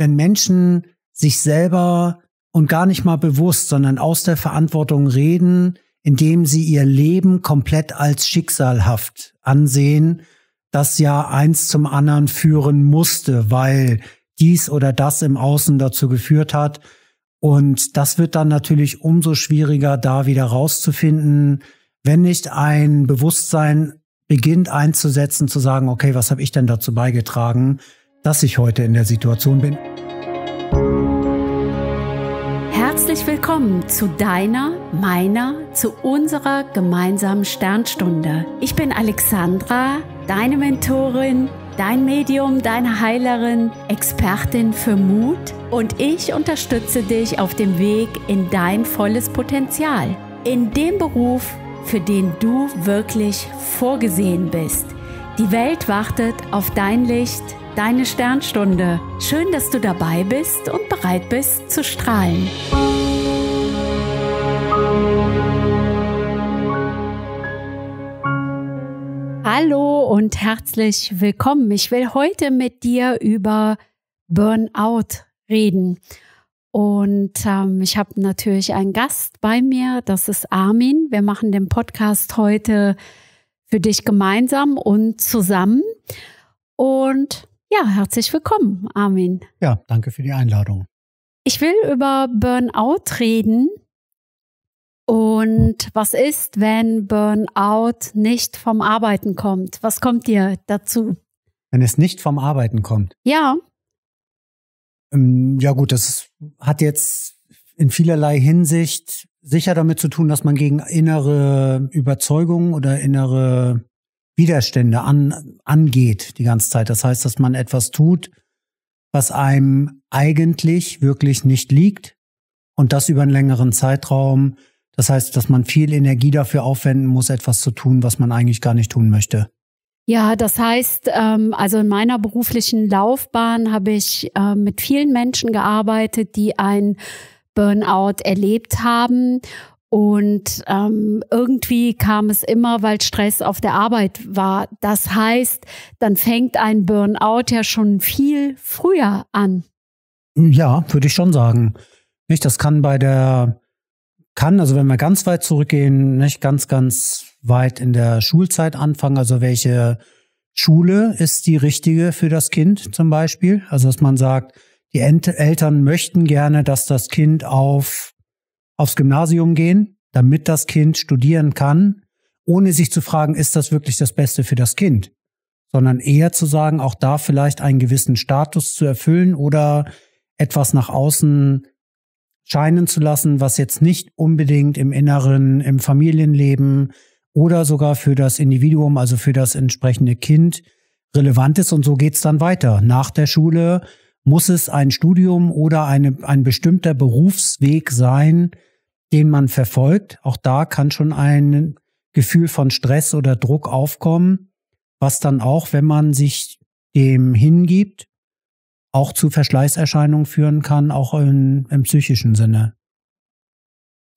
wenn Menschen sich selber und gar nicht mal bewusst, sondern aus der Verantwortung reden, indem sie ihr Leben komplett als schicksalhaft ansehen, das ja eins zum anderen führen musste, weil dies oder das im Außen dazu geführt hat. Und das wird dann natürlich umso schwieriger, da wieder rauszufinden, wenn nicht ein Bewusstsein beginnt einzusetzen, zu sagen, okay, was habe ich denn dazu beigetragen? dass ich heute in der Situation bin. Herzlich willkommen zu deiner, meiner, zu unserer gemeinsamen Sternstunde. Ich bin Alexandra, deine Mentorin, dein Medium, deine Heilerin, Expertin für Mut und ich unterstütze dich auf dem Weg in dein volles Potenzial, in dem Beruf, für den du wirklich vorgesehen bist. Die Welt wartet auf dein Licht deine Sternstunde. Schön, dass du dabei bist und bereit bist zu strahlen. Hallo und herzlich willkommen. Ich will heute mit dir über Burnout reden. Und ähm, ich habe natürlich einen Gast bei mir, das ist Armin. Wir machen den Podcast heute für dich gemeinsam und zusammen. Und ja, herzlich willkommen, Armin. Ja, danke für die Einladung. Ich will über Burnout reden und was ist, wenn Burnout nicht vom Arbeiten kommt? Was kommt dir dazu? Wenn es nicht vom Arbeiten kommt? Ja. Ähm, ja gut, das hat jetzt in vielerlei Hinsicht sicher damit zu tun, dass man gegen innere Überzeugungen oder innere Widerstände an, angeht die ganze Zeit. Das heißt, dass man etwas tut, was einem eigentlich wirklich nicht liegt und das über einen längeren Zeitraum. Das heißt, dass man viel Energie dafür aufwenden muss, etwas zu tun, was man eigentlich gar nicht tun möchte. Ja, das heißt, ähm, also in meiner beruflichen Laufbahn habe ich ähm, mit vielen Menschen gearbeitet, die ein Burnout erlebt haben und ähm, irgendwie kam es immer, weil Stress auf der Arbeit war. Das heißt, dann fängt ein Burnout ja schon viel früher an. Ja, würde ich schon sagen. Nicht, das kann bei der, kann, also wenn wir ganz weit zurückgehen, nicht ganz, ganz weit in der Schulzeit anfangen, also welche Schule ist die richtige für das Kind zum Beispiel? Also, dass man sagt, die Eltern möchten gerne, dass das Kind auf aufs Gymnasium gehen, damit das Kind studieren kann, ohne sich zu fragen, ist das wirklich das Beste für das Kind, sondern eher zu sagen, auch da vielleicht einen gewissen Status zu erfüllen oder etwas nach außen scheinen zu lassen, was jetzt nicht unbedingt im Inneren, im Familienleben oder sogar für das Individuum, also für das entsprechende Kind relevant ist. Und so geht es dann weiter. Nach der Schule muss es ein Studium oder eine, ein bestimmter Berufsweg sein, den man verfolgt. Auch da kann schon ein Gefühl von Stress oder Druck aufkommen, was dann auch, wenn man sich dem hingibt, auch zu Verschleißerscheinungen führen kann, auch in, im psychischen Sinne.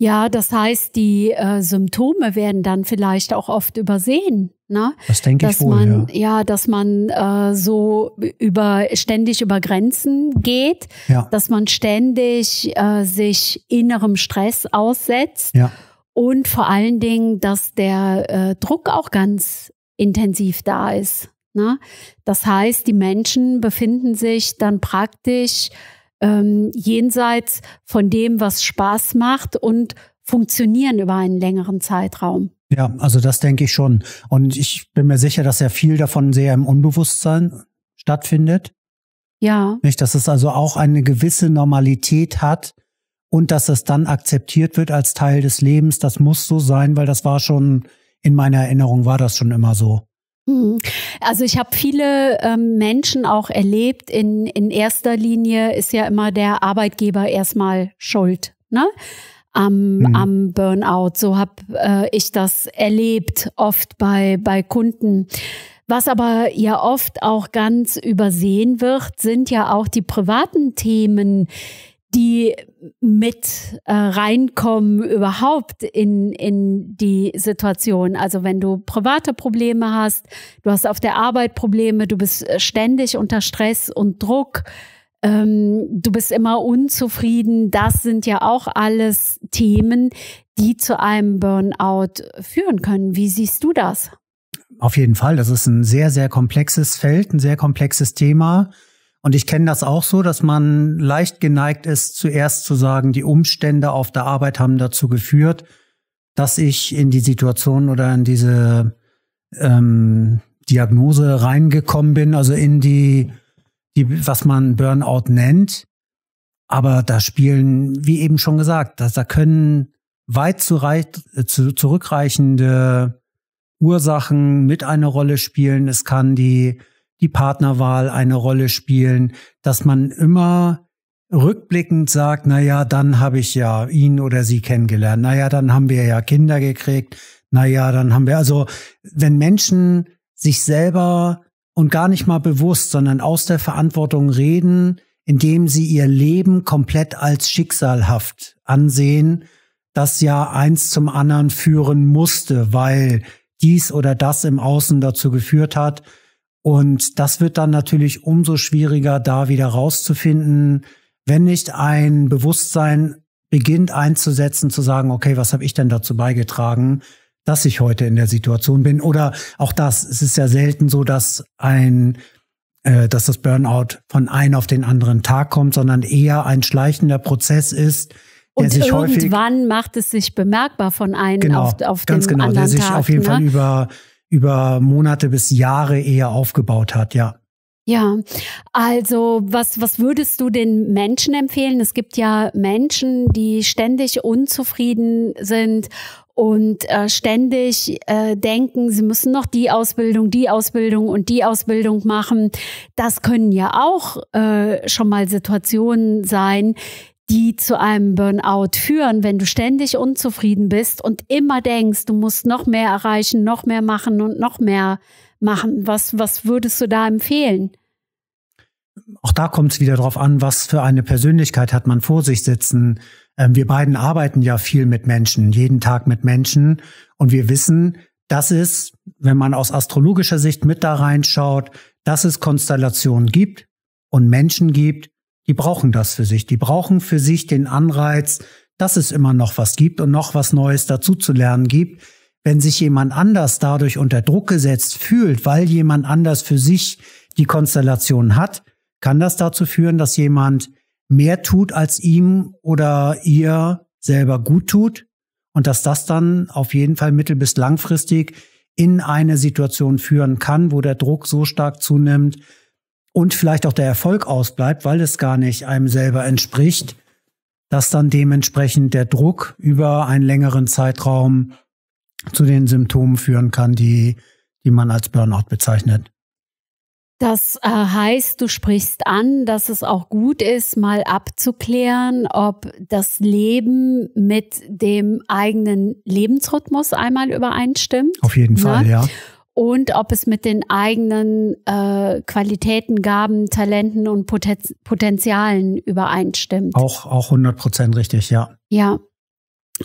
Ja, das heißt, die äh, Symptome werden dann vielleicht auch oft übersehen. Ne? Das denke ich wohl, man, ja. ja. dass man äh, so über ständig über Grenzen geht, ja. dass man ständig äh, sich innerem Stress aussetzt ja. und vor allen Dingen, dass der äh, Druck auch ganz intensiv da ist. Ne? Das heißt, die Menschen befinden sich dann praktisch ähm, jenseits von dem, was Spaß macht und funktionieren über einen längeren Zeitraum. Ja, also das denke ich schon. Und ich bin mir sicher, dass ja viel davon sehr im Unbewusstsein stattfindet. Ja. Nicht, dass es also auch eine gewisse Normalität hat und dass es dann akzeptiert wird als Teil des Lebens. Das muss so sein, weil das war schon in meiner Erinnerung war das schon immer so. Mhm. Also ich habe viele ähm, Menschen auch erlebt. In, in erster Linie ist ja immer der Arbeitgeber erstmal schuld ne? am, mhm. am Burnout. So habe äh, ich das erlebt, oft bei, bei Kunden. Was aber ja oft auch ganz übersehen wird, sind ja auch die privaten Themen, die mit äh, reinkommen überhaupt in, in die Situation. Also wenn du private Probleme hast, du hast auf der Arbeit Probleme, du bist äh, ständig unter Stress und Druck, ähm, du bist immer unzufrieden, das sind ja auch alles Themen, die zu einem Burnout führen können. Wie siehst du das? Auf jeden Fall, das ist ein sehr, sehr komplexes Feld, ein sehr komplexes Thema und ich kenne das auch so, dass man leicht geneigt ist, zuerst zu sagen, die Umstände auf der Arbeit haben dazu geführt, dass ich in die Situation oder in diese ähm, Diagnose reingekommen bin, also in die, die, was man Burnout nennt. Aber da spielen, wie eben schon gesagt, dass da können weit zu, zu zurückreichende Ursachen mit eine Rolle spielen. Es kann die die Partnerwahl eine Rolle spielen, dass man immer rückblickend sagt, na ja, dann habe ich ja ihn oder sie kennengelernt. Na ja, dann haben wir ja Kinder gekriegt. Na ja, dann haben wir also, wenn Menschen sich selber und gar nicht mal bewusst, sondern aus der Verantwortung reden, indem sie ihr Leben komplett als schicksalhaft ansehen, das ja eins zum anderen führen musste, weil dies oder das im Außen dazu geführt hat, und das wird dann natürlich umso schwieriger, da wieder rauszufinden, wenn nicht ein Bewusstsein beginnt einzusetzen, zu sagen, okay, was habe ich denn dazu beigetragen, dass ich heute in der Situation bin? Oder auch das, es ist ja selten so, dass ein, äh, dass das Burnout von einem auf den anderen Tag kommt, sondern eher ein schleichender Prozess ist, der und irgendwann häufig, macht es sich bemerkbar von einem genau, auf, auf ganz genau, der sich Tag, auf jeden ne? Fall über über Monate bis Jahre eher aufgebaut hat, ja. Ja, also was, was würdest du den Menschen empfehlen? Es gibt ja Menschen, die ständig unzufrieden sind und äh, ständig äh, denken, sie müssen noch die Ausbildung, die Ausbildung und die Ausbildung machen. Das können ja auch äh, schon mal Situationen sein, die zu einem Burnout führen, wenn du ständig unzufrieden bist und immer denkst, du musst noch mehr erreichen, noch mehr machen und noch mehr machen. Was, was würdest du da empfehlen? Auch da kommt es wieder drauf an, was für eine Persönlichkeit hat man vor sich sitzen. Ähm, wir beiden arbeiten ja viel mit Menschen, jeden Tag mit Menschen. Und wir wissen, dass es, wenn man aus astrologischer Sicht mit da reinschaut, dass es Konstellationen gibt und Menschen gibt, die brauchen das für sich. Die brauchen für sich den Anreiz, dass es immer noch was gibt und noch was Neues dazu zu lernen gibt. Wenn sich jemand anders dadurch unter Druck gesetzt fühlt, weil jemand anders für sich die Konstellation hat, kann das dazu führen, dass jemand mehr tut, als ihm oder ihr selber gut tut und dass das dann auf jeden Fall mittel- bis langfristig in eine Situation führen kann, wo der Druck so stark zunimmt, und vielleicht auch der Erfolg ausbleibt, weil es gar nicht einem selber entspricht, dass dann dementsprechend der Druck über einen längeren Zeitraum zu den Symptomen führen kann, die, die man als Burnout bezeichnet. Das äh, heißt, du sprichst an, dass es auch gut ist, mal abzuklären, ob das Leben mit dem eigenen Lebensrhythmus einmal übereinstimmt. Auf jeden ne? Fall, ne? ja und ob es mit den eigenen äh, Qualitäten, Gaben, Talenten und Poten Potenzialen übereinstimmt. Auch, auch 100 Prozent richtig, ja. Ja,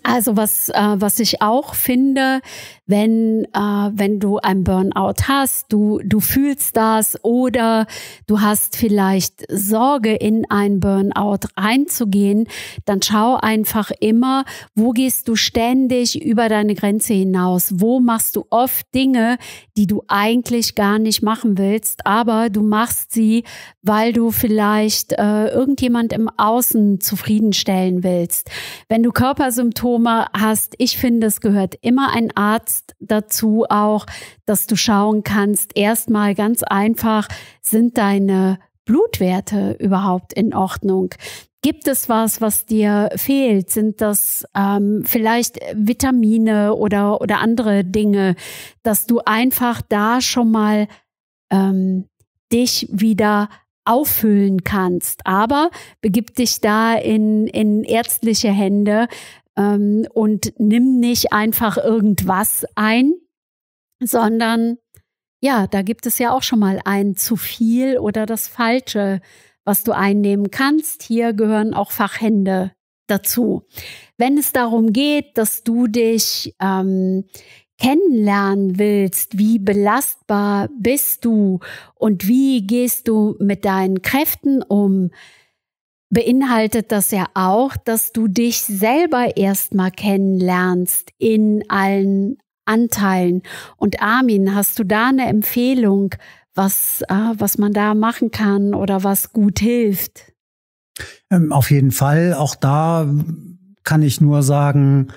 also was, äh, was ich auch finde, wenn, äh, wenn du ein Burnout hast, du, du fühlst das oder du hast vielleicht Sorge, in ein Burnout reinzugehen, dann schau einfach immer, wo gehst du ständig über deine Grenze hinaus? Wo machst du oft Dinge, die du eigentlich gar nicht machen willst, aber du machst sie, weil du vielleicht äh, irgendjemand im Außen zufriedenstellen willst. Wenn du Körpersymptome hast, ich finde, es gehört immer ein Arzt dazu auch, dass du schauen kannst, erstmal ganz einfach, sind deine Blutwerte überhaupt in Ordnung? Gibt es was, was dir fehlt? Sind das ähm, vielleicht Vitamine oder, oder andere Dinge, dass du einfach da schon mal ähm, dich wieder auffüllen kannst? Aber begib dich da in, in ärztliche Hände ähm, und nimm nicht einfach irgendwas ein, sondern ja, da gibt es ja auch schon mal ein zu viel oder das Falsche was du einnehmen kannst. Hier gehören auch Fachhände dazu. Wenn es darum geht, dass du dich ähm, kennenlernen willst, wie belastbar bist du und wie gehst du mit deinen Kräften um, beinhaltet das ja auch, dass du dich selber erstmal kennenlernst in allen Anteilen. Und Armin, hast du da eine Empfehlung, was, ah, was man da machen kann oder was gut hilft? Ähm, auf jeden Fall. Auch da kann ich nur sagen,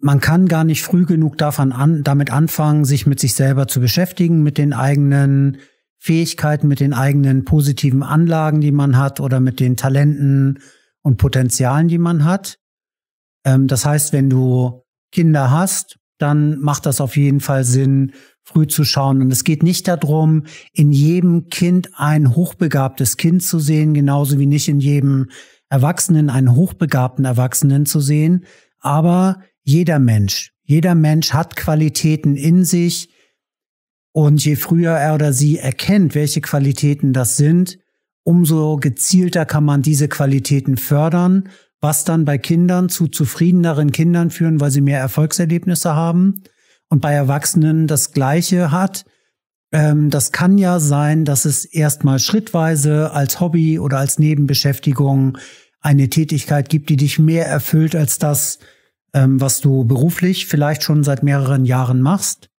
man kann gar nicht früh genug davon an, damit anfangen, sich mit sich selber zu beschäftigen, mit den eigenen Fähigkeiten, mit den eigenen positiven Anlagen, die man hat oder mit den Talenten und Potenzialen, die man hat. Ähm, das heißt, wenn du Kinder hast, dann macht das auf jeden Fall Sinn, früh zu schauen. Und es geht nicht darum, in jedem Kind ein hochbegabtes Kind zu sehen, genauso wie nicht in jedem Erwachsenen einen hochbegabten Erwachsenen zu sehen. Aber jeder Mensch, jeder Mensch hat Qualitäten in sich. Und je früher er oder sie erkennt, welche Qualitäten das sind, umso gezielter kann man diese Qualitäten fördern was dann bei Kindern zu zufriedeneren Kindern führen, weil sie mehr Erfolgserlebnisse haben und bei Erwachsenen das Gleiche hat. Ähm, das kann ja sein, dass es erstmal schrittweise als Hobby oder als Nebenbeschäftigung eine Tätigkeit gibt, die dich mehr erfüllt als das, ähm, was du beruflich vielleicht schon seit mehreren Jahren machst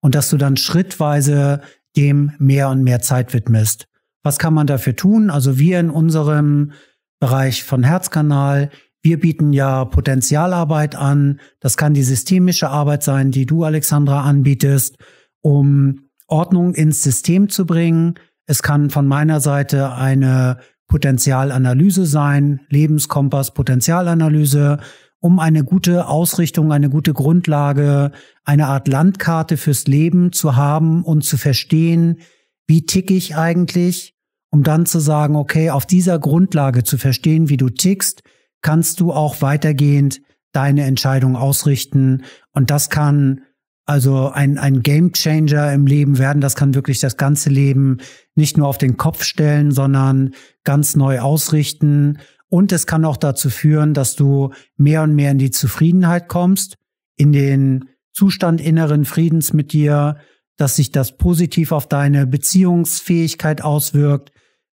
und dass du dann schrittweise dem mehr und mehr Zeit widmest. Was kann man dafür tun? Also wir in unserem Bereich von Herzkanal. Wir bieten ja Potenzialarbeit an. Das kann die systemische Arbeit sein, die du, Alexandra, anbietest, um Ordnung ins System zu bringen. Es kann von meiner Seite eine Potenzialanalyse sein, Lebenskompass, Potenzialanalyse, um eine gute Ausrichtung, eine gute Grundlage, eine Art Landkarte fürs Leben zu haben und zu verstehen, wie ticke ich eigentlich, um dann zu sagen, okay, auf dieser Grundlage zu verstehen, wie du tickst, kannst du auch weitergehend deine Entscheidung ausrichten. Und das kann also ein, ein Game Changer im Leben werden. Das kann wirklich das ganze Leben nicht nur auf den Kopf stellen, sondern ganz neu ausrichten. Und es kann auch dazu führen, dass du mehr und mehr in die Zufriedenheit kommst, in den Zustand inneren Friedens mit dir, dass sich das positiv auf deine Beziehungsfähigkeit auswirkt,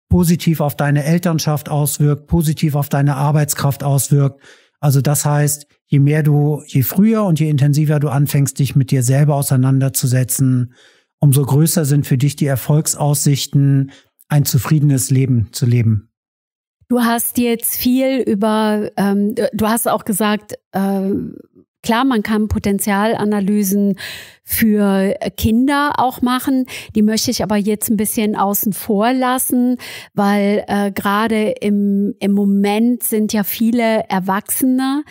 positiv auf deine Elternschaft auswirkt, positiv auf deine Arbeitskraft auswirkt. Also das heißt, je mehr du, je früher und je intensiver du anfängst, dich mit dir selber auseinanderzusetzen, umso größer sind für dich die Erfolgsaussichten, ein zufriedenes Leben zu leben. Du hast jetzt viel über, ähm, du hast auch gesagt, ähm Klar, man kann Potenzialanalysen für Kinder auch machen. Die möchte ich aber jetzt ein bisschen außen vor lassen, weil äh, gerade im, im Moment sind ja viele Erwachsene,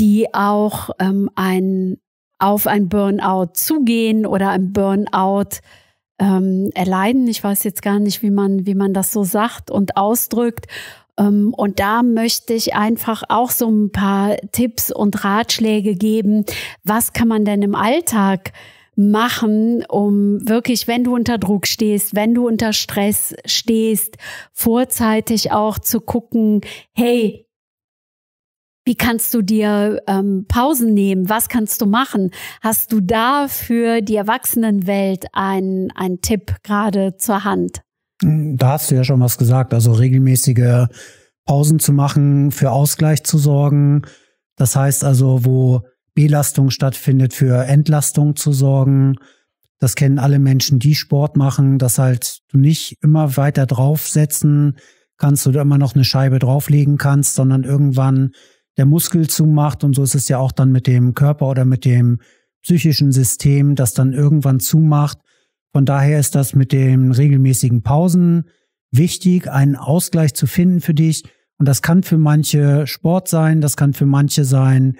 die auch ähm, ein, auf ein Burnout zugehen oder ein Burnout ähm, erleiden. Ich weiß jetzt gar nicht, wie man, wie man das so sagt und ausdrückt. Ähm, und da möchte ich einfach auch so ein paar Tipps und Ratschläge geben. Was kann man denn im Alltag machen, um wirklich, wenn du unter Druck stehst, wenn du unter Stress stehst, vorzeitig auch zu gucken, hey, wie kannst du dir ähm, Pausen nehmen? Was kannst du machen? Hast du da für die Erwachsenenwelt einen, einen Tipp gerade zur Hand? Hm, da hast du ja schon was gesagt. Also regelmäßige Pausen zu machen, für Ausgleich zu sorgen. Das heißt also, wo Belastung stattfindet, für Entlastung zu sorgen. Das kennen alle Menschen, die Sport machen, dass halt du nicht immer weiter draufsetzen kannst oder immer noch eine Scheibe drauflegen kannst, sondern irgendwann der Muskel zumacht. Und so ist es ja auch dann mit dem Körper oder mit dem psychischen System, das dann irgendwann zumacht von daher ist das mit den regelmäßigen Pausen wichtig, einen Ausgleich zu finden für dich. Und das kann für manche Sport sein, das kann für manche sein,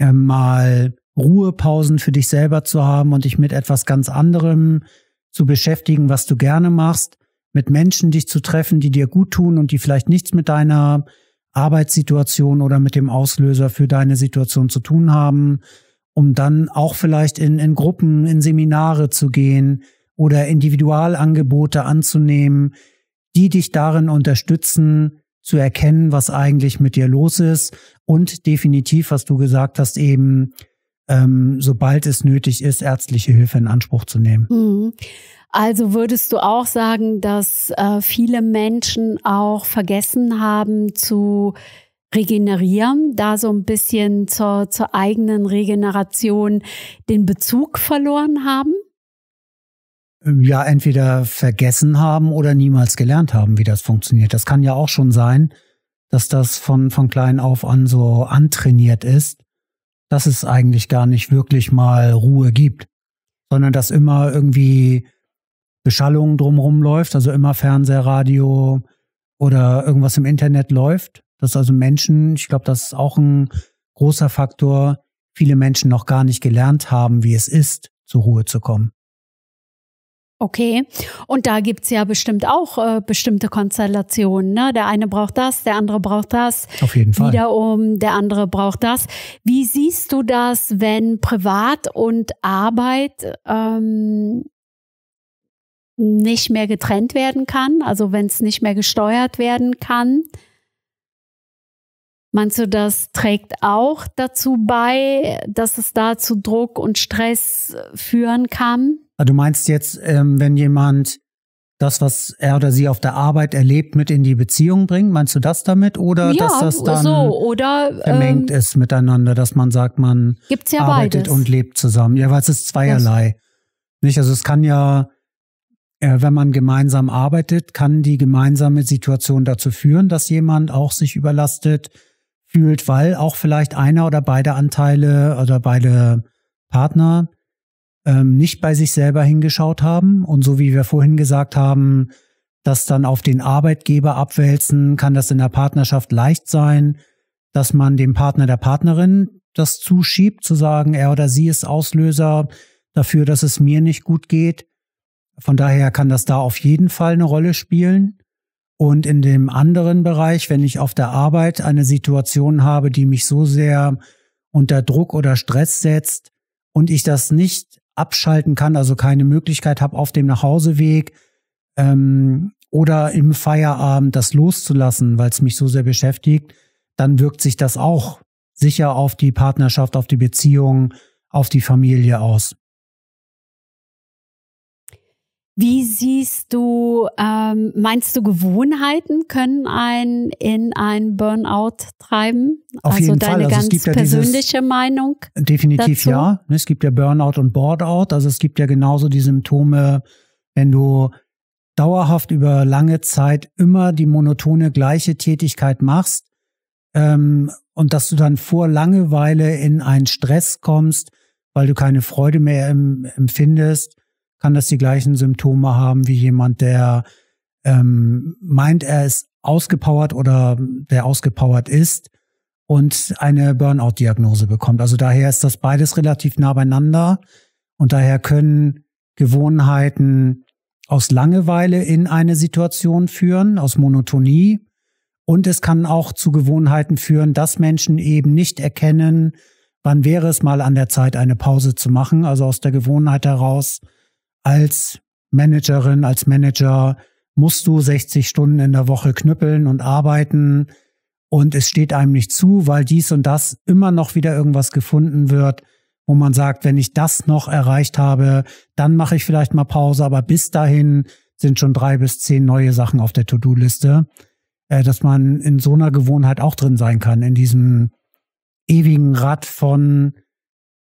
äh, mal Ruhepausen für dich selber zu haben und dich mit etwas ganz anderem zu beschäftigen, was du gerne machst, mit Menschen dich zu treffen, die dir gut tun und die vielleicht nichts mit deiner Arbeitssituation oder mit dem Auslöser für deine Situation zu tun haben um dann auch vielleicht in, in Gruppen, in Seminare zu gehen oder Individualangebote anzunehmen, die dich darin unterstützen, zu erkennen, was eigentlich mit dir los ist und definitiv, was du gesagt hast, eben ähm, sobald es nötig ist, ärztliche Hilfe in Anspruch zu nehmen. Mhm. Also würdest du auch sagen, dass äh, viele Menschen auch vergessen haben zu regenerieren, da so ein bisschen zur, zur eigenen Regeneration den Bezug verloren haben? Ja, entweder vergessen haben oder niemals gelernt haben, wie das funktioniert. Das kann ja auch schon sein, dass das von, von klein auf an so antrainiert ist, dass es eigentlich gar nicht wirklich mal Ruhe gibt, sondern dass immer irgendwie Beschallung drumherum läuft, also immer Fernseher, Radio oder irgendwas im Internet läuft dass also Menschen, ich glaube, das ist auch ein großer Faktor, viele Menschen noch gar nicht gelernt haben, wie es ist, zur Ruhe zu kommen. Okay, und da gibt es ja bestimmt auch äh, bestimmte Konstellationen. Ne? Der eine braucht das, der andere braucht das. Auf jeden Fall. Wiederum, der andere braucht das. Wie siehst du das, wenn Privat und Arbeit ähm, nicht mehr getrennt werden kann, also wenn es nicht mehr gesteuert werden kann? Meinst du, das trägt auch dazu bei, dass es da zu Druck und Stress führen kann? Ah, du meinst jetzt, ähm, wenn jemand das, was er oder sie auf der Arbeit erlebt, mit in die Beziehung bringt, Meinst du das damit? Oder ja, dass das dann so, oder, vermengt ähm, ist miteinander, dass man sagt, man ja arbeitet beides. und lebt zusammen? Ja, weil es ist zweierlei. Was? Nicht? Also es kann ja, äh, wenn man gemeinsam arbeitet, kann die gemeinsame Situation dazu führen, dass jemand auch sich überlastet, fühlt, weil auch vielleicht einer oder beide Anteile oder beide Partner ähm, nicht bei sich selber hingeschaut haben. Und so wie wir vorhin gesagt haben, das dann auf den Arbeitgeber abwälzen, kann das in der Partnerschaft leicht sein, dass man dem Partner der Partnerin das zuschiebt, zu sagen, er oder sie ist Auslöser dafür, dass es mir nicht gut geht. Von daher kann das da auf jeden Fall eine Rolle spielen. Und in dem anderen Bereich, wenn ich auf der Arbeit eine Situation habe, die mich so sehr unter Druck oder Stress setzt und ich das nicht abschalten kann, also keine Möglichkeit habe, auf dem Nachhauseweg ähm, oder im Feierabend das loszulassen, weil es mich so sehr beschäftigt, dann wirkt sich das auch sicher auf die Partnerschaft, auf die Beziehung, auf die Familie aus. Wie siehst du, ähm, meinst du, Gewohnheiten können einen in einen Burnout treiben? Auf also jeden deine Fall. Also ganz persönliche ja dieses, Meinung? Definitiv dazu? ja. Es gibt ja Burnout und Boardout. Also es gibt ja genauso die Symptome, wenn du dauerhaft über lange Zeit immer die monotone gleiche Tätigkeit machst ähm, und dass du dann vor Langeweile in einen Stress kommst, weil du keine Freude mehr empfindest kann das die gleichen Symptome haben wie jemand, der ähm, meint, er ist ausgepowert oder der ausgepowert ist und eine Burnout-Diagnose bekommt. Also daher ist das beides relativ nah beieinander und daher können Gewohnheiten aus Langeweile in eine Situation führen, aus Monotonie. Und es kann auch zu Gewohnheiten führen, dass Menschen eben nicht erkennen, wann wäre es mal an der Zeit, eine Pause zu machen. Also aus der Gewohnheit heraus als Managerin, als Manager musst du 60 Stunden in der Woche knüppeln und arbeiten und es steht einem nicht zu, weil dies und das immer noch wieder irgendwas gefunden wird, wo man sagt, wenn ich das noch erreicht habe, dann mache ich vielleicht mal Pause, aber bis dahin sind schon drei bis zehn neue Sachen auf der To-Do-Liste, äh, dass man in so einer Gewohnheit auch drin sein kann, in diesem ewigen Rad von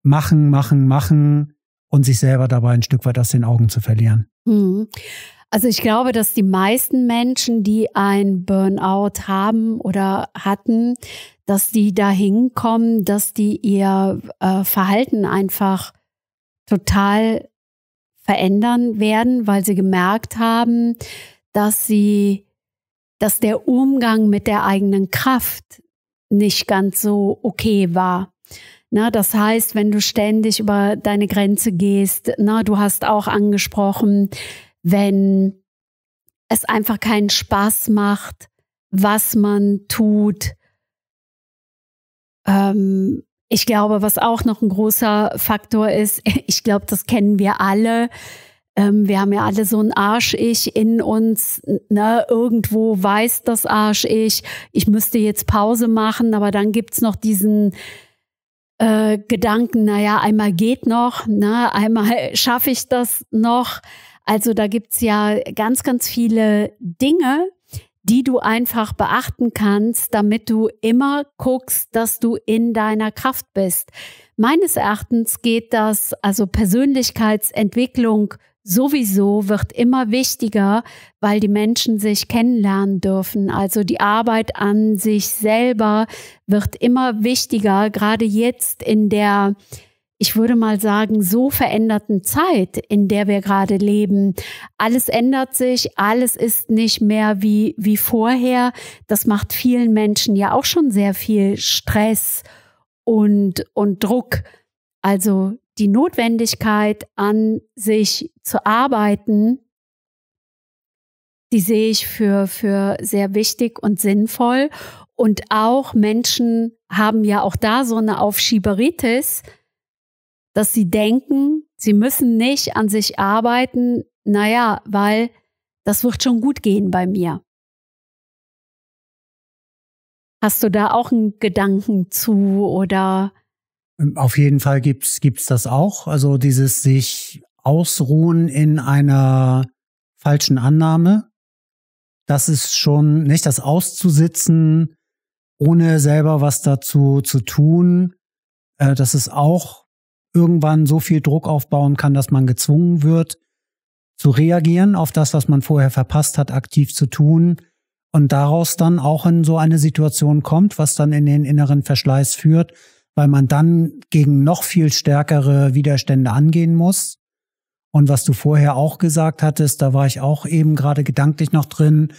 machen, machen, machen, und sich selber dabei ein Stück weit aus den Augen zu verlieren. Hm. Also ich glaube, dass die meisten Menschen, die ein Burnout haben oder hatten, dass die dahin kommen, dass die ihr äh, Verhalten einfach total verändern werden, weil sie gemerkt haben, dass sie, dass der Umgang mit der eigenen Kraft nicht ganz so okay war. Na, das heißt, wenn du ständig über deine Grenze gehst, na, du hast auch angesprochen, wenn es einfach keinen Spaß macht, was man tut. Ähm, ich glaube, was auch noch ein großer Faktor ist, ich glaube, das kennen wir alle. Ähm, wir haben ja alle so ein Arsch-Ich in uns. Ne? Irgendwo weiß das Arsch-Ich, ich müsste jetzt Pause machen, aber dann gibt es noch diesen äh, Gedanken, naja, einmal geht noch, na, ne, einmal schaffe ich das noch. Also da gibt's ja ganz, ganz viele Dinge, die du einfach beachten kannst, damit du immer guckst, dass du in deiner Kraft bist. Meines Erachtens geht das, also Persönlichkeitsentwicklung sowieso wird immer wichtiger, weil die Menschen sich kennenlernen dürfen. Also die Arbeit an sich selber wird immer wichtiger, gerade jetzt in der, ich würde mal sagen, so veränderten Zeit, in der wir gerade leben. Alles ändert sich, alles ist nicht mehr wie, wie vorher. Das macht vielen Menschen ja auch schon sehr viel Stress und, und Druck. Also die Notwendigkeit an sich zu arbeiten, die sehe ich für, für sehr wichtig und sinnvoll. Und auch Menschen haben ja auch da so eine Aufschieberitis, dass sie denken, sie müssen nicht an sich arbeiten, naja, weil das wird schon gut gehen bei mir. Hast du da auch einen Gedanken zu oder auf jeden Fall gibt's gibt's das auch. Also dieses sich ausruhen in einer falschen Annahme. Das ist schon nicht das auszusitzen, ohne selber was dazu zu tun. Äh, das ist auch irgendwann so viel Druck aufbauen kann, dass man gezwungen wird, zu reagieren auf das, was man vorher verpasst hat, aktiv zu tun und daraus dann auch in so eine Situation kommt, was dann in den inneren Verschleiß führt, weil man dann gegen noch viel stärkere Widerstände angehen muss. Und was du vorher auch gesagt hattest, da war ich auch eben gerade gedanklich noch drin.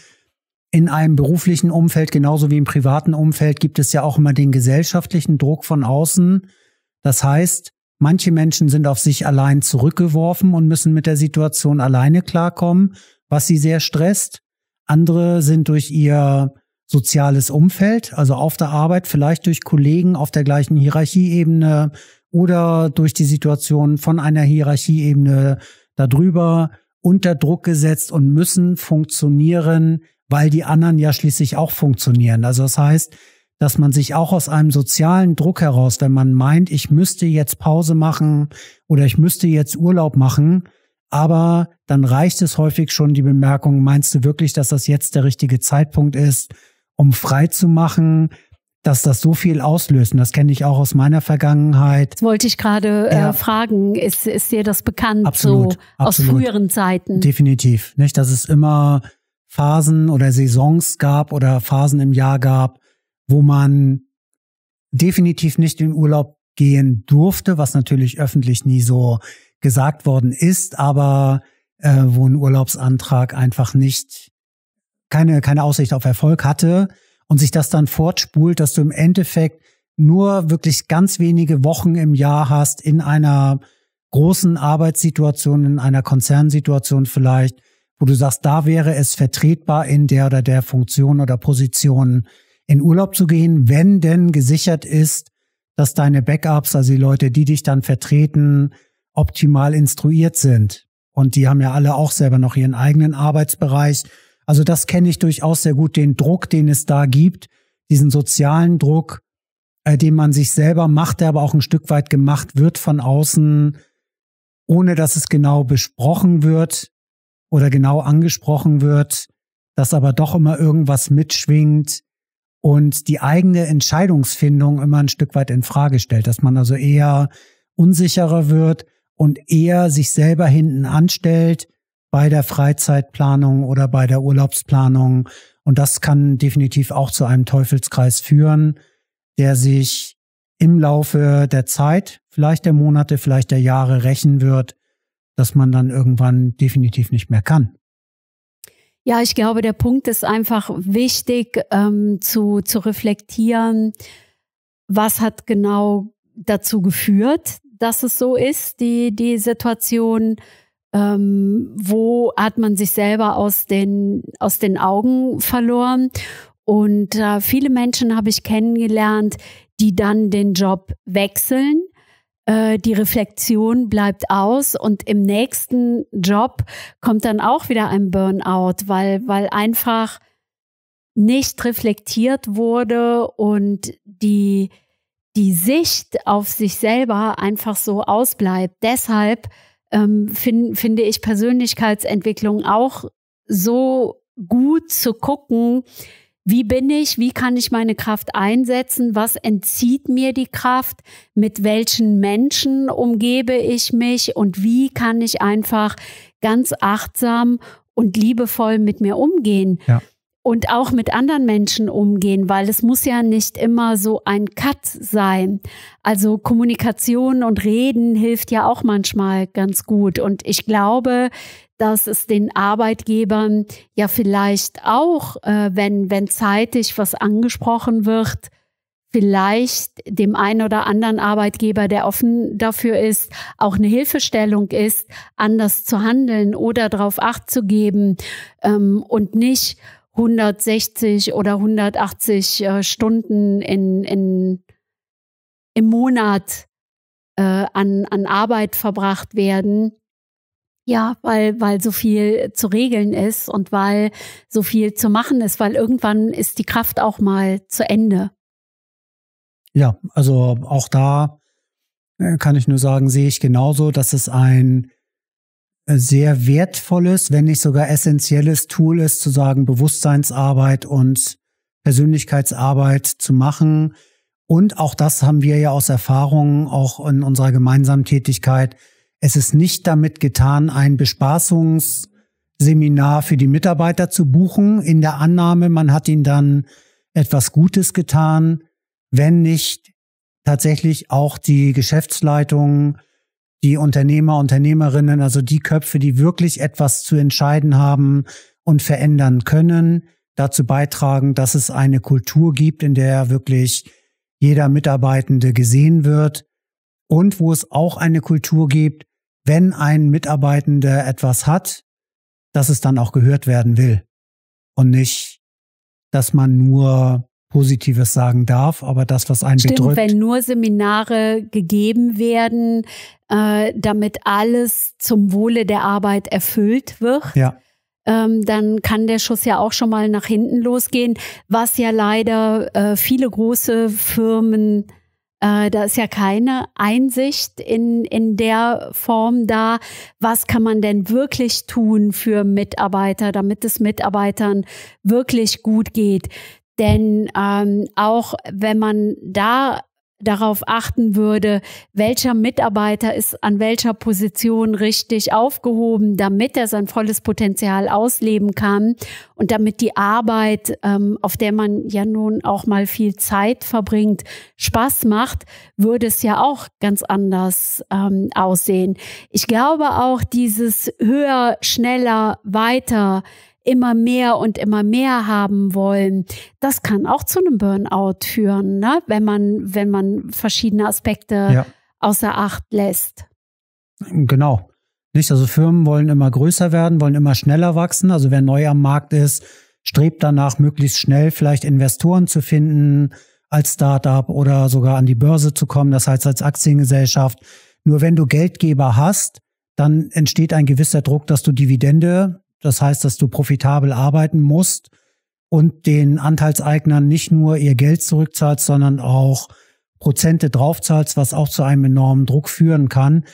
In einem beruflichen Umfeld, genauso wie im privaten Umfeld, gibt es ja auch immer den gesellschaftlichen Druck von außen. Das heißt, manche Menschen sind auf sich allein zurückgeworfen und müssen mit der Situation alleine klarkommen, was sie sehr stresst. Andere sind durch ihr soziales Umfeld, also auf der Arbeit, vielleicht durch Kollegen auf der gleichen Hierarchieebene oder durch die Situation von einer Hierarchieebene darüber unter Druck gesetzt und müssen funktionieren, weil die anderen ja schließlich auch funktionieren. Also das heißt, dass man sich auch aus einem sozialen Druck heraus, wenn man meint, ich müsste jetzt Pause machen oder ich müsste jetzt Urlaub machen, aber dann reicht es häufig schon die Bemerkung, meinst du wirklich, dass das jetzt der richtige Zeitpunkt ist? um frei zu machen, dass das so viel auslösen. das kenne ich auch aus meiner Vergangenheit. Das wollte ich gerade äh, ja. fragen. Ist, ist dir das bekannt? Absolut, so absolut. aus früheren Zeiten? Definitiv. Nicht, dass es immer Phasen oder Saisons gab oder Phasen im Jahr gab, wo man definitiv nicht in Urlaub gehen durfte, was natürlich öffentlich nie so gesagt worden ist, aber äh, wo ein Urlaubsantrag einfach nicht keine, keine Aussicht auf Erfolg hatte und sich das dann fortspult, dass du im Endeffekt nur wirklich ganz wenige Wochen im Jahr hast in einer großen Arbeitssituation, in einer Konzernsituation vielleicht, wo du sagst, da wäre es vertretbar, in der oder der Funktion oder Position in Urlaub zu gehen, wenn denn gesichert ist, dass deine Backups, also die Leute, die dich dann vertreten, optimal instruiert sind. Und die haben ja alle auch selber noch ihren eigenen Arbeitsbereich also das kenne ich durchaus sehr gut, den Druck, den es da gibt, diesen sozialen Druck, äh, den man sich selber macht, der aber auch ein Stück weit gemacht wird von außen, ohne dass es genau besprochen wird oder genau angesprochen wird, dass aber doch immer irgendwas mitschwingt und die eigene Entscheidungsfindung immer ein Stück weit in Frage stellt, dass man also eher unsicherer wird und eher sich selber hinten anstellt bei der Freizeitplanung oder bei der Urlaubsplanung. Und das kann definitiv auch zu einem Teufelskreis führen, der sich im Laufe der Zeit, vielleicht der Monate, vielleicht der Jahre rächen wird, dass man dann irgendwann definitiv nicht mehr kann. Ja, ich glaube, der Punkt ist einfach wichtig ähm, zu, zu reflektieren, was hat genau dazu geführt, dass es so ist, die, die Situation ähm, wo hat man sich selber aus den, aus den Augen verloren. Und äh, viele Menschen habe ich kennengelernt, die dann den Job wechseln. Äh, die Reflexion bleibt aus und im nächsten Job kommt dann auch wieder ein Burnout, weil, weil einfach nicht reflektiert wurde und die, die Sicht auf sich selber einfach so ausbleibt. Deshalb ähm, find, finde ich Persönlichkeitsentwicklung auch so gut zu gucken, wie bin ich, wie kann ich meine Kraft einsetzen, was entzieht mir die Kraft, mit welchen Menschen umgebe ich mich und wie kann ich einfach ganz achtsam und liebevoll mit mir umgehen. Ja und auch mit anderen Menschen umgehen, weil es muss ja nicht immer so ein Cut sein. Also Kommunikation und Reden hilft ja auch manchmal ganz gut. Und ich glaube, dass es den Arbeitgebern ja vielleicht auch, äh, wenn, wenn zeitig was angesprochen wird, vielleicht dem einen oder anderen Arbeitgeber, der offen dafür ist, auch eine Hilfestellung ist, anders zu handeln oder darauf acht zu geben ähm, und nicht 160 oder 180 äh, Stunden in, in, im Monat äh, an, an Arbeit verbracht werden. Ja, weil, weil so viel zu regeln ist und weil so viel zu machen ist, weil irgendwann ist die Kraft auch mal zu Ende. Ja, also auch da äh, kann ich nur sagen, sehe ich genauso, dass es ein sehr wertvolles, wenn nicht sogar essentielles Tool ist, zu sagen, Bewusstseinsarbeit und Persönlichkeitsarbeit zu machen. Und auch das haben wir ja aus Erfahrungen, auch in unserer gemeinsamen Tätigkeit. Es ist nicht damit getan, ein Bespaßungsseminar für die Mitarbeiter zu buchen, in der Annahme, man hat ihnen dann etwas Gutes getan, wenn nicht tatsächlich auch die Geschäftsleitungen die Unternehmer, Unternehmerinnen, also die Köpfe, die wirklich etwas zu entscheiden haben und verändern können, dazu beitragen, dass es eine Kultur gibt, in der wirklich jeder Mitarbeitende gesehen wird und wo es auch eine Kultur gibt, wenn ein Mitarbeitender etwas hat, dass es dann auch gehört werden will und nicht, dass man nur Positives sagen darf, aber das, was einen Stimmt, bedrückt. Wenn nur Seminare gegeben werden, äh, damit alles zum Wohle der Arbeit erfüllt wird, ja. ähm, dann kann der Schuss ja auch schon mal nach hinten losgehen, was ja leider äh, viele große Firmen äh, da ist ja keine Einsicht in, in der Form da. Was kann man denn wirklich tun für Mitarbeiter, damit es Mitarbeitern wirklich gut geht? Denn ähm, auch wenn man da darauf achten würde, welcher Mitarbeiter ist an welcher Position richtig aufgehoben, damit er sein volles Potenzial ausleben kann und damit die Arbeit, ähm, auf der man ja nun auch mal viel Zeit verbringt, Spaß macht, würde es ja auch ganz anders ähm, aussehen. Ich glaube auch dieses höher, schneller, weiter immer mehr und immer mehr haben wollen, das kann auch zu einem Burnout führen, ne? wenn man, wenn man verschiedene Aspekte ja. außer Acht lässt. Genau. Nicht? Also Firmen wollen immer größer werden, wollen immer schneller wachsen. Also wer neu am Markt ist, strebt danach, möglichst schnell vielleicht Investoren zu finden als Startup oder sogar an die Börse zu kommen, das heißt als Aktiengesellschaft. Nur wenn du Geldgeber hast, dann entsteht ein gewisser Druck, dass du Dividende das heißt, dass du profitabel arbeiten musst und den Anteilseignern nicht nur ihr Geld zurückzahlst, sondern auch Prozente draufzahlst, was auch zu einem enormen Druck führen kann,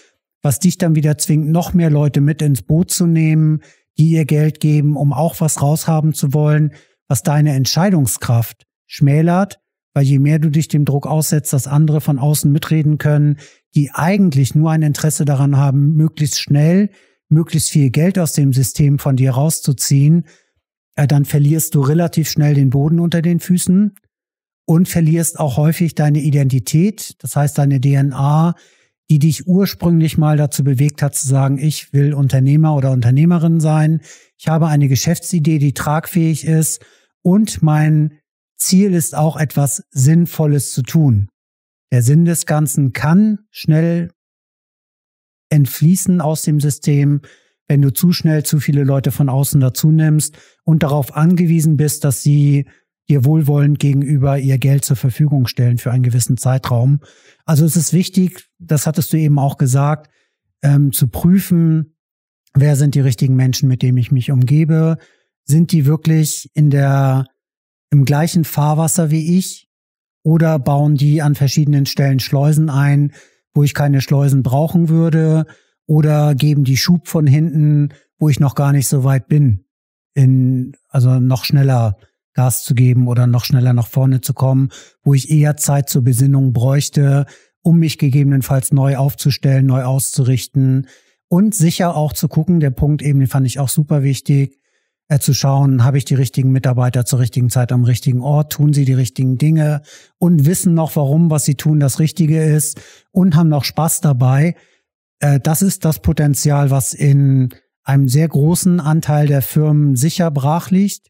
was dich dann wieder zwingt, noch mehr Leute mit ins Boot zu nehmen, die ihr Geld geben, um auch was raushaben zu wollen, was deine Entscheidungskraft schmälert, weil je mehr du dich dem Druck aussetzt, dass andere von außen mitreden können, die eigentlich nur ein Interesse daran haben, möglichst schnell möglichst viel Geld aus dem System von dir rauszuziehen, äh, dann verlierst du relativ schnell den Boden unter den Füßen und verlierst auch häufig deine Identität, das heißt deine DNA, die dich ursprünglich mal dazu bewegt hat zu sagen, ich will Unternehmer oder Unternehmerin sein, ich habe eine Geschäftsidee, die tragfähig ist und mein Ziel ist auch etwas Sinnvolles zu tun. Der Sinn des Ganzen kann schnell entfließen aus dem System, wenn du zu schnell zu viele Leute von außen dazu nimmst und darauf angewiesen bist, dass sie dir wohlwollend gegenüber ihr Geld zur Verfügung stellen für einen gewissen Zeitraum. Also es ist wichtig, das hattest du eben auch gesagt, ähm, zu prüfen, wer sind die richtigen Menschen, mit denen ich mich umgebe, sind die wirklich in der im gleichen Fahrwasser wie ich oder bauen die an verschiedenen Stellen Schleusen ein, wo ich keine Schleusen brauchen würde oder geben die Schub von hinten, wo ich noch gar nicht so weit bin, in, also noch schneller Gas zu geben oder noch schneller nach vorne zu kommen, wo ich eher Zeit zur Besinnung bräuchte, um mich gegebenenfalls neu aufzustellen, neu auszurichten und sicher auch zu gucken, der Punkt eben, den fand ich auch super wichtig, äh, zu schauen, habe ich die richtigen Mitarbeiter zur richtigen Zeit am richtigen Ort, tun sie die richtigen Dinge und wissen noch, warum, was sie tun, das Richtige ist und haben noch Spaß dabei. Äh, das ist das Potenzial, was in einem sehr großen Anteil der Firmen sicher brach liegt,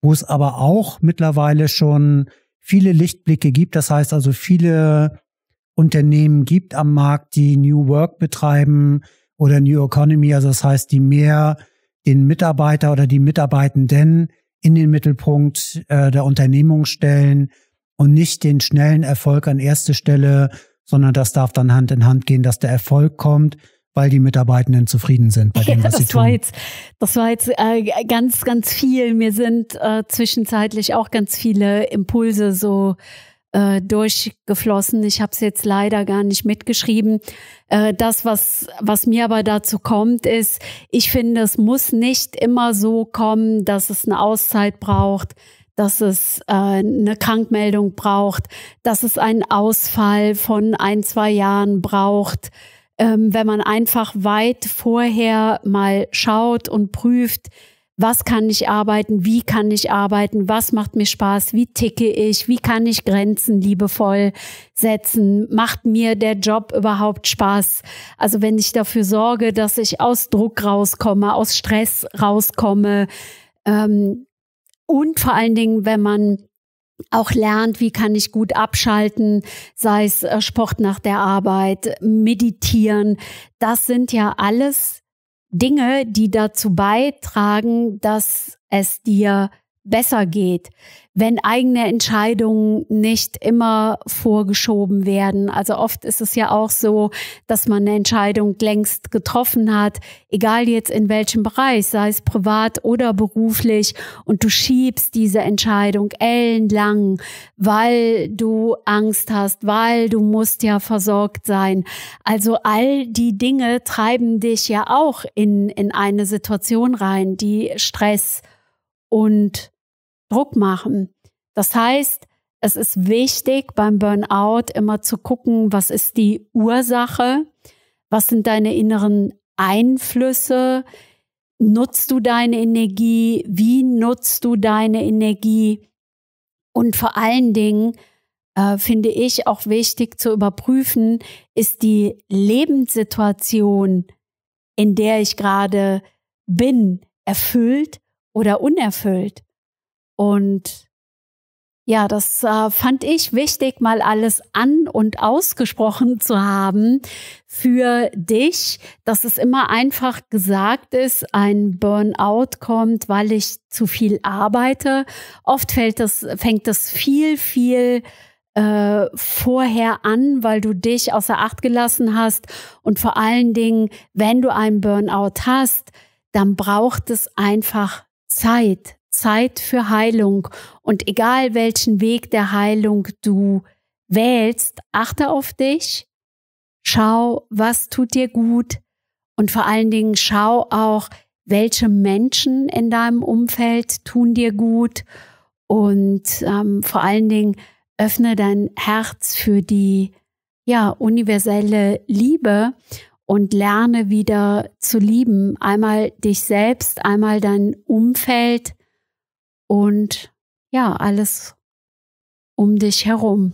wo es aber auch mittlerweile schon viele Lichtblicke gibt. Das heißt also viele Unternehmen gibt am Markt, die New Work betreiben oder New Economy, also das heißt, die mehr den Mitarbeiter oder die Mitarbeitenden in den Mittelpunkt äh, der Unternehmung stellen und nicht den schnellen Erfolg an erste Stelle, sondern das darf dann Hand in Hand gehen, dass der Erfolg kommt, weil die Mitarbeitenden zufrieden sind bei dem, ja, was das tun. War jetzt, das war jetzt äh, ganz, ganz viel. Mir sind äh, zwischenzeitlich auch ganz viele Impulse so äh, durchgeflossen. Ich habe es jetzt leider gar nicht mitgeschrieben. Äh, das, was, was mir aber dazu kommt, ist, ich finde, es muss nicht immer so kommen, dass es eine Auszeit braucht, dass es äh, eine Krankmeldung braucht, dass es einen Ausfall von ein, zwei Jahren braucht. Ähm, wenn man einfach weit vorher mal schaut und prüft, was kann ich arbeiten, wie kann ich arbeiten, was macht mir Spaß, wie ticke ich, wie kann ich Grenzen liebevoll setzen, macht mir der Job überhaupt Spaß. Also wenn ich dafür sorge, dass ich aus Druck rauskomme, aus Stress rauskomme ähm, und vor allen Dingen, wenn man auch lernt, wie kann ich gut abschalten, sei es äh, Sport nach der Arbeit, meditieren. Das sind ja alles Dinge, die dazu beitragen, dass es dir besser geht, wenn eigene Entscheidungen nicht immer vorgeschoben werden. Also oft ist es ja auch so, dass man eine Entscheidung längst getroffen hat, egal jetzt in welchem Bereich, sei es privat oder beruflich, und du schiebst diese Entscheidung ellenlang, weil du Angst hast, weil du musst ja versorgt sein. Also all die Dinge treiben dich ja auch in, in eine Situation rein, die Stress und Druck machen. Das heißt, es ist wichtig beim Burnout immer zu gucken, was ist die Ursache, was sind deine inneren Einflüsse, nutzt du deine Energie, wie nutzt du deine Energie und vor allen Dingen äh, finde ich auch wichtig zu überprüfen, ist die Lebenssituation, in der ich gerade bin, erfüllt oder unerfüllt. Und ja, das äh, fand ich wichtig, mal alles an und ausgesprochen zu haben für dich, dass es immer einfach gesagt ist, ein Burnout kommt, weil ich zu viel arbeite. Oft fällt das, fängt das viel, viel äh, vorher an, weil du dich außer Acht gelassen hast. Und vor allen Dingen, wenn du einen Burnout hast, dann braucht es einfach Zeit Zeit für Heilung. Und egal welchen Weg der Heilung du wählst, achte auf dich, schau, was tut dir gut und vor allen Dingen schau auch, welche Menschen in deinem Umfeld tun dir gut und ähm, vor allen Dingen öffne dein Herz für die ja universelle Liebe und lerne wieder zu lieben. Einmal dich selbst, einmal dein Umfeld und ja, alles um dich herum.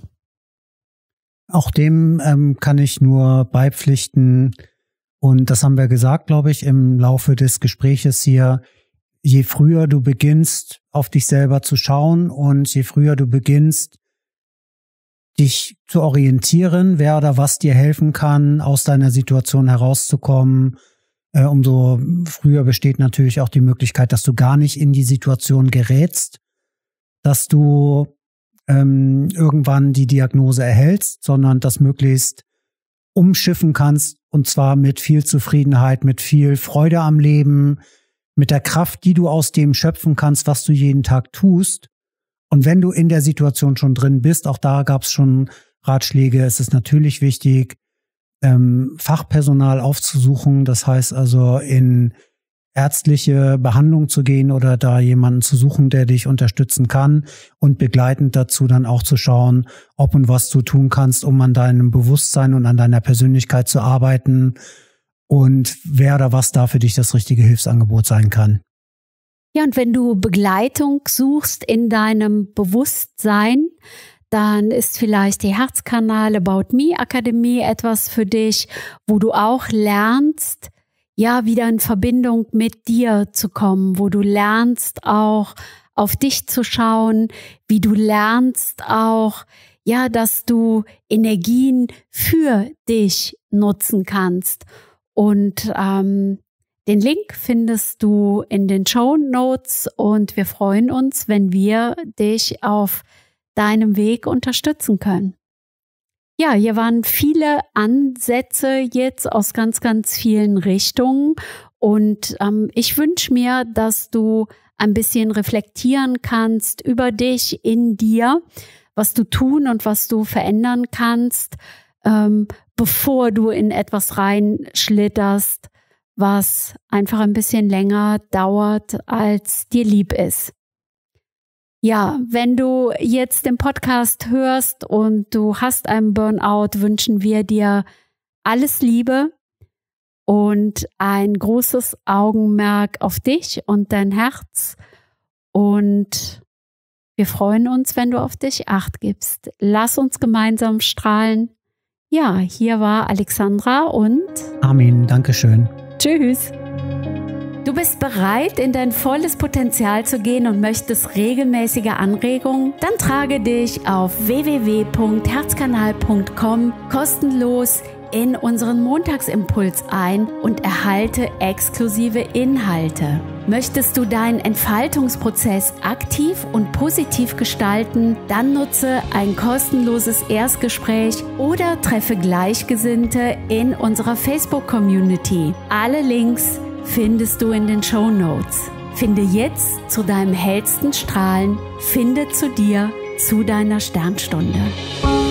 Auch dem ähm, kann ich nur beipflichten. Und das haben wir gesagt, glaube ich, im Laufe des Gespräches hier. Je früher du beginnst, auf dich selber zu schauen und je früher du beginnst, dich zu orientieren, wer oder was dir helfen kann, aus deiner Situation herauszukommen, äh, umso früher besteht natürlich auch die Möglichkeit, dass du gar nicht in die Situation gerätst, dass du ähm, irgendwann die Diagnose erhältst, sondern das möglichst umschiffen kannst und zwar mit viel Zufriedenheit, mit viel Freude am Leben, mit der Kraft, die du aus dem schöpfen kannst, was du jeden Tag tust. Und wenn du in der Situation schon drin bist, auch da gab es schon Ratschläge, es ist natürlich wichtig, ähm, Fachpersonal aufzusuchen. Das heißt also in ärztliche Behandlung zu gehen oder da jemanden zu suchen, der dich unterstützen kann und begleitend dazu dann auch zu schauen, ob und was du tun kannst, um an deinem Bewusstsein und an deiner Persönlichkeit zu arbeiten und wer oder was da für dich das richtige Hilfsangebot sein kann. Ja, und wenn du Begleitung suchst in deinem Bewusstsein, dann ist vielleicht die Herzkanal About Me Akademie etwas für dich, wo du auch lernst, ja, wieder in Verbindung mit dir zu kommen, wo du lernst auch auf dich zu schauen, wie du lernst auch, ja, dass du Energien für dich nutzen kannst. Und ähm, den Link findest du in den Show Notes und wir freuen uns, wenn wir dich auf deinem Weg unterstützen können. Ja, hier waren viele Ansätze jetzt aus ganz, ganz vielen Richtungen. Und ähm, ich wünsche mir, dass du ein bisschen reflektieren kannst über dich in dir, was du tun und was du verändern kannst, ähm, bevor du in etwas reinschlitterst, was einfach ein bisschen länger dauert, als dir lieb ist. Ja, wenn du jetzt den Podcast hörst und du hast einen Burnout, wünschen wir dir alles Liebe und ein großes Augenmerk auf dich und dein Herz. Und wir freuen uns, wenn du auf dich acht gibst. Lass uns gemeinsam strahlen. Ja, hier war Alexandra und Armin, Dankeschön. Tschüss. Du bist bereit, in dein volles Potenzial zu gehen und möchtest regelmäßige Anregungen? Dann trage dich auf www.herzkanal.com kostenlos in unseren Montagsimpuls ein und erhalte exklusive Inhalte. Möchtest du deinen Entfaltungsprozess aktiv und positiv gestalten, dann nutze ein kostenloses Erstgespräch oder treffe Gleichgesinnte in unserer Facebook-Community. Alle Links findest du in den Show Notes. Finde jetzt zu deinem hellsten Strahlen, finde zu dir, zu deiner Sternstunde.